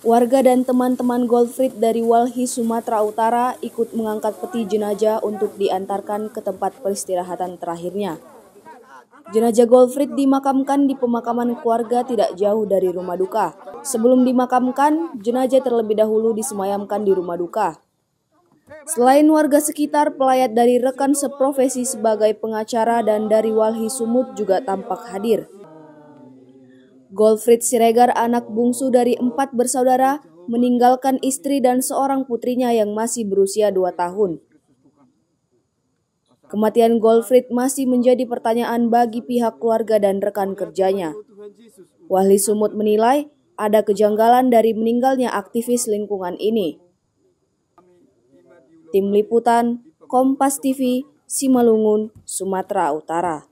Warga dan teman-teman Goldfried dari Walhi, Sumatera Utara ikut mengangkat peti jenazah untuk diantarkan ke tempat peristirahatan terakhirnya. Jenazah Goldfried dimakamkan di pemakaman keluarga tidak jauh dari rumah duka. Sebelum dimakamkan, jenazah terlebih dahulu disemayamkan di rumah duka. Selain warga sekitar, pelayat dari rekan seprofesi sebagai pengacara dan dari Walhi Sumut juga tampak hadir. Golfrid Siregar, anak bungsu dari empat bersaudara, meninggalkan istri dan seorang putrinya yang masih berusia dua tahun. Kematian Golfrid masih menjadi pertanyaan bagi pihak keluarga dan rekan kerjanya. Wahli Sumut menilai ada kejanggalan dari meninggalnya aktivis lingkungan ini. Tim Liputan Kompas TV Simalungun, Sumatera Utara.